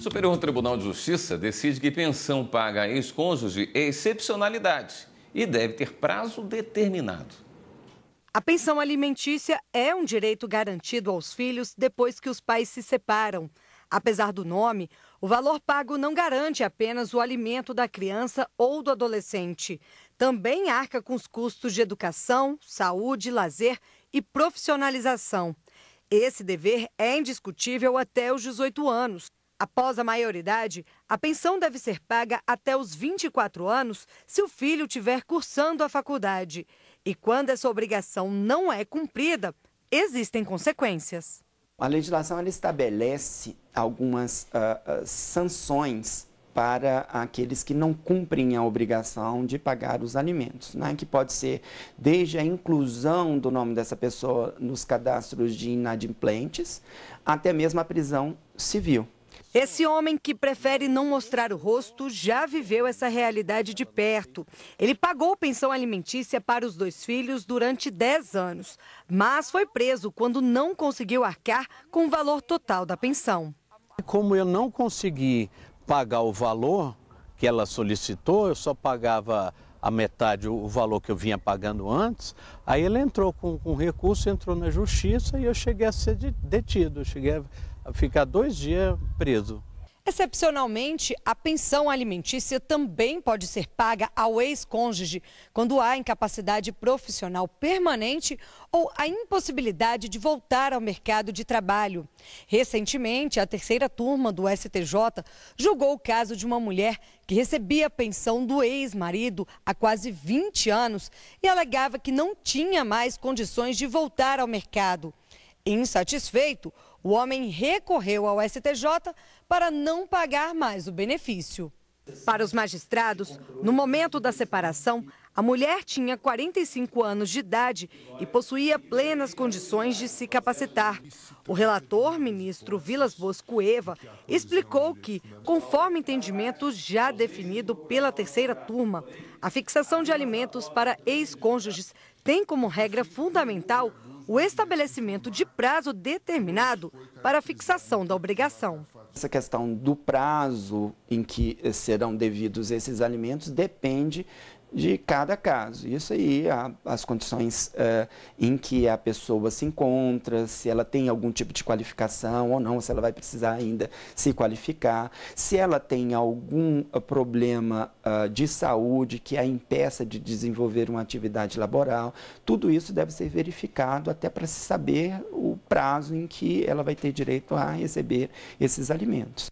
O Superior Tribunal de Justiça decide que pensão paga a ex-cônjuge é excepcionalidade e deve ter prazo determinado. A pensão alimentícia é um direito garantido aos filhos depois que os pais se separam. Apesar do nome, o valor pago não garante apenas o alimento da criança ou do adolescente. Também arca com os custos de educação, saúde, lazer e profissionalização. Esse dever é indiscutível até os 18 anos. Após a maioridade, a pensão deve ser paga até os 24 anos se o filho tiver cursando a faculdade. E quando essa obrigação não é cumprida, existem consequências. A legislação ela estabelece algumas uh, uh, sanções para aqueles que não cumprem a obrigação de pagar os alimentos, né? que pode ser desde a inclusão do nome dessa pessoa nos cadastros de inadimplentes até mesmo a prisão civil. Esse homem que prefere não mostrar o rosto já viveu essa realidade de perto. Ele pagou pensão alimentícia para os dois filhos durante 10 anos, mas foi preso quando não conseguiu arcar com o valor total da pensão. Como eu não consegui pagar o valor que ela solicitou, eu só pagava a metade o valor que eu vinha pagando antes, aí ele entrou com, com recurso, entrou na justiça e eu cheguei a ser detido, eu cheguei a ficar dois dias preso. Excepcionalmente, a pensão alimentícia também pode ser paga ao ex-cônjuge quando há incapacidade profissional permanente ou a impossibilidade de voltar ao mercado de trabalho. Recentemente, a terceira turma do STJ julgou o caso de uma mulher que recebia a pensão do ex-marido há quase 20 anos e alegava que não tinha mais condições de voltar ao mercado. Insatisfeito, o o homem recorreu ao STJ para não pagar mais o benefício. Para os magistrados, no momento da separação, a mulher tinha 45 anos de idade e possuía plenas condições de se capacitar. O relator, ministro Vilas Eva, explicou que, conforme entendimento já definido pela terceira turma, a fixação de alimentos para ex-cônjuges tem como regra fundamental o estabelecimento de prazo determinado para a fixação da obrigação. Essa questão do prazo em que serão devidos esses alimentos depende de cada caso. Isso aí, as condições uh, em que a pessoa se encontra, se ela tem algum tipo de qualificação ou não, se ela vai precisar ainda se qualificar, se ela tem algum uh, problema uh, de saúde que a impeça de desenvolver uma atividade laboral, tudo isso deve ser verificado até para se saber o prazo em que ela vai ter direito a receber esses alimentos.